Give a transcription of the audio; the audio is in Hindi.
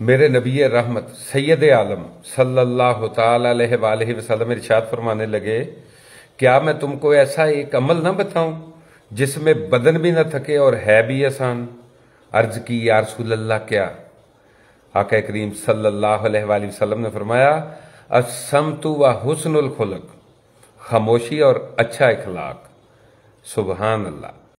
मेरे नबी रहमत सैद आलम सल्लल्लाहु सल्ला वसल्लम वसलम इरशाद फरमाने लगे क्या मैं तुमको ऐसा एक अमल ना बताऊं जिसमें बदन भी ना थके और है भी आसान अर्ज की यारसूल्ला क्या आका करीम सल्ला वसलम ने फरमाया असम तो व हुसनुल खुलक खामोशी और अच्छा इखलाक सुबहान अल्लाह